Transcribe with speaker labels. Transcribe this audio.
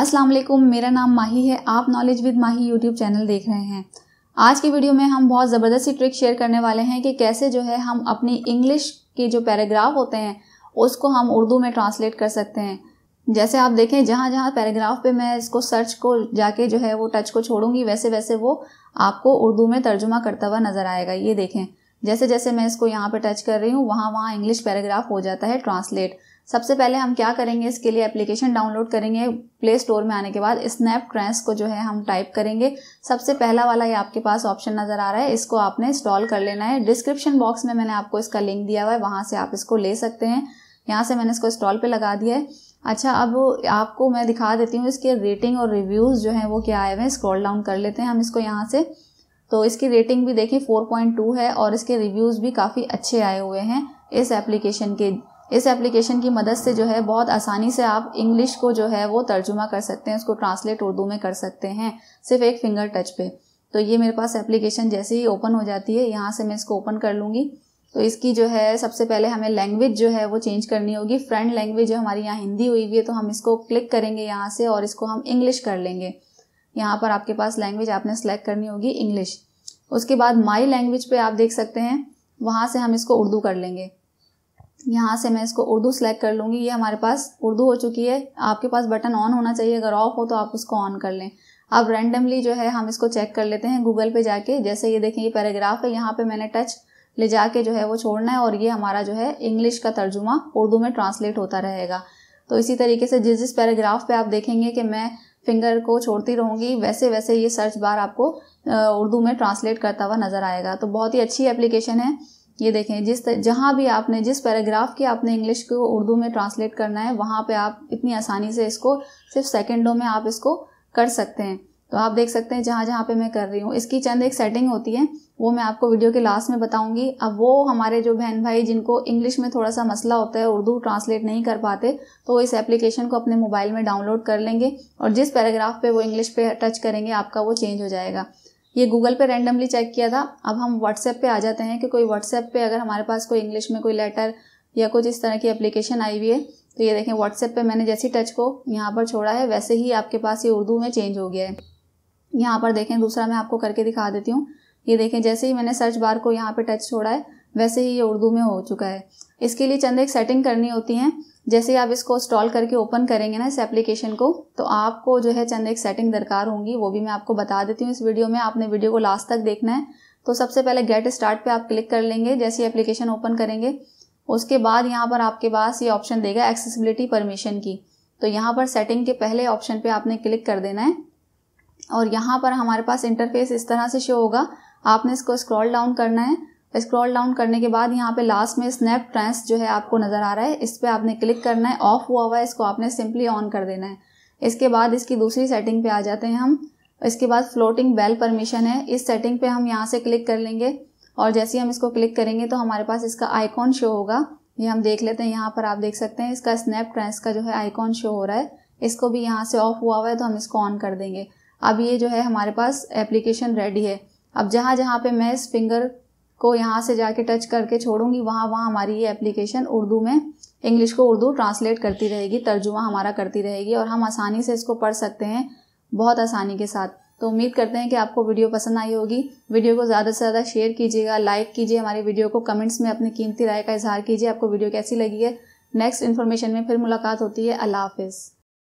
Speaker 1: अस्सलाम वालेकुम मेरा नाम माही है आप knowledge with Mahi YouTube channel देख रहे हैं आज की वीडियो में हम बहुत ज़बरदस्त सी ट्रिक शेयर करने वाले हैं कि कैसे जो है हम अपनी इंग्लिश के जो पैराग्राफ होते हैं उसको हम उर्दू में ट्रांसलेट कर सकते हैं जैसे आप देखें जहाँ जहाँ पैराग्राफ पे मैं इसको सर्च को जाके जो है वो टच को छोड़ूंगी वैसे वैसे वो आपको उर्दू में तर्जुमा करता हुआ नज़र आएगा ये देखें जैसे जैसे मैं इसको यहाँ पे टच कर रही हूँ वहाँ वहाँ इंग्लिश पैराग्राफ हो जाता है ट्रांसलेट सबसे पहले हम क्या करेंगे इसके लिए एप्लीकेशन डाउनलोड करेंगे प्ले स्टोर में आने के बाद स्नैप क्रैंस को जो है हम टाइप करेंगे सबसे पहला वाला ये आपके पास ऑप्शन नज़र आ रहा है इसको आपने इंस्टॉल कर लेना है डिस्क्रिप्शन बॉक्स में मैंने आपको इसका लिंक दिया हुआ है वहाँ से आप इसको ले सकते हैं यहाँ से मैंने इसको इंस्टॉल पर लगा दिया है अच्छा अब आपको मैं दिखा देती हूँ इसके रेटिंग और रिव्यूज़ जो हैं वो क्या आए हुए हैं स्क्रॉल डाउन कर लेते हैं हम इसको यहाँ से तो इसकी रेटिंग भी देखिए 4.2 है और इसके रिव्यूज़ भी काफ़ी अच्छे आए हुए हैं इस एप्लीकेशन के इस एप्लीकेशन की मदद से जो है बहुत आसानी से आप इंग्लिश को जो है वो तर्जुमा कर सकते हैं उसको ट्रांसलेट उर्दू में कर सकते हैं सिर्फ एक फिंगर टच पे तो ये मेरे पास एप्लीकेशन जैसे ही ओपन हो जाती है यहाँ से मैं इसको ओपन कर लूँगी तो इसकी जो है सबसे पहले हमें लैंग्वेज जो है वो चेंज करनी होगी फ्रेंड लैंग्वेज जो हमारी यहाँ हिंदी हुई हुई है तो हम इसको क्लिक करेंगे यहाँ से और इसको हम इंग्लिश कर लेंगे यहाँ पर आपके पास लैंग्वेज आपने सेलेक्ट करनी होगी इंग्लिश उसके बाद माई लैंग्वेज पे आप देख सकते हैं वहाँ से हम इसको उर्दू कर लेंगे यहाँ से मैं इसको उर्दू सेलेक्ट कर लूँगी ये हमारे पास उर्दू हो चुकी है आपके पास बटन ऑन होना चाहिए अगर ऑफ हो तो आप उसको ऑन कर लें अब रेंडमली जो है हम इसको चेक कर लेते हैं गूगल पे जाके जैसे ये देखें ये पैराग्राफ है यहाँ पे मैंने टच ले जाके जो है वो छोड़ना है और ये हमारा जो है इंग्लिश का तर्जुमा उर्दू में ट्रांसलेट होता रहेगा तो इसी तरीके से जिस जिस पैराग्राफ पे आप देखेंगे कि मैं फिंगर को छोड़ती रहूँगी वैसे वैसे ये सर्च बार आपको उर्दू में ट्रांसलेट करता हुआ नज़र आएगा तो बहुत ही अच्छी एप्लीकेशन है ये देखें जिस जहाँ भी आपने जिस पैराग्राफ की आपने इंग्लिश को उर्दू में ट्रांसलेट करना है वहाँ पे आप इतनी आसानी से इसको सिर्फ सेकेंडों में आप इसको कर सकते हैं तो आप देख सकते हैं जहाँ जहाँ पे मैं कर रही हूँ इसकी चंद एक सेटिंग होती है वो मैं आपको वीडियो के लास्ट में बताऊंगी अब वो हमारे जो बहन भाई जिनको इंग्लिश में थोड़ा सा मसला होता है उर्दू ट्रांसलेट नहीं कर पाते तो वो इस एप्लीकेशन को अपने मोबाइल में डाउनलोड कर लेंगे और जिस पैराग्राफ पे वो इंग्लिश पे टच करेंगे आपका वो चेंज हो जाएगा ये गूगल पे रैंडमली चेक किया था अब हम व्हाट्सएप पे आ जाते हैं कि कोई व्हाट्सएप पे अगर हमारे पास कोई इंग्लिश में कोई लेटर या कुछ इस तरह की एप्लीकेशन आई हुई है तो ये देखें व्हाट्सएप पे मैंने जैसी टच को यहाँ पर छोड़ा है वैसे ही आपके पास ये उर्दू में चेंज हो गया है यहाँ पर देखें दूसरा मैं आपको करके दिखा देती हूँ ये देखें जैसे ही मैंने सर्च बार को यहाँ पर टच छोड़ा है वैसे ही ये उर्दू में हो चुका है इसके लिए चंद एक सेटिंग करनी होती हैं जैसे आप इसको इंस्टॉल करके ओपन करेंगे ना इस एप्लीकेशन को तो आपको जो है चंद एक सेटिंग दरकार होंगी वो भी मैं आपको बता देती हूँ इस वीडियो में आपने वीडियो को लास्ट तक देखना है तो सबसे पहले गेट स्टार्ट पे आप क्लिक कर लेंगे जैसे एप्लीकेशन ओपन करेंगे उसके बाद यहाँ पर आपके पास ये ऑप्शन देगा एक्सेसिबिलिटी परमिशन की तो यहाँ पर सेटिंग के पहले ऑप्शन पे आपने क्लिक कर देना है और यहाँ पर हमारे पास इंटरफेस इस तरह से शो होगा आपने इसको स्क्रॉल डाउन करना है स्क्रॉल डाउन करने के बाद यहाँ पे लास्ट में स्नैप ट्रांस जो है आपको नज़र आ रहा है इस पर आपने क्लिक करना है ऑफ हुआ हुआ है इसको आपने सिंपली ऑन कर देना है इसके बाद इसकी दूसरी सेटिंग पे आ जाते हैं हम इसके बाद फ्लोटिंग बेल परमिशन है इस सेटिंग पे हम यहाँ से क्लिक कर लेंगे और जैसे ही हम इसको क्लिक करेंगे तो हमारे पास इसका आइकॉन शो होगा ये हम देख लेते हैं यहाँ पर आप देख सकते हैं इसका स्नैप ट्रांस का जो है आइकॉन शो हो रहा है इसको भी यहाँ से ऑफ हुआ हुआ है तो हम इसको ऑन कर देंगे अब ये जो है हमारे पास एप्लीकेशन रेडी है अब जहाँ जहाँ पे मैं इस फिंगर को यहाँ से जाके टच करके छोड़ूंगी वहाँ वहाँ हमारी ये एप्लीकेशन उर्दू में इंग्लिश को उर्दू ट्रांसलेट करती रहेगी तर्जुमा हमारा करती रहेगी और हम आसानी से इसको पढ़ सकते हैं बहुत आसानी के साथ तो उम्मीद करते हैं कि आपको वीडियो पसंद आई होगी वीडियो को ज़्यादा से ज़्यादा शेयर कीजिएगा लाइक कीजिए हमारे वीडियो को कमेंट्स में अपनी कीमती राय का इजहार कीजिए आपको वीडियो कैसी लगी है नेक्स्ट इन्फॉर्मेशन में फिर मुलाकात होती है अल्लाह हाफिज़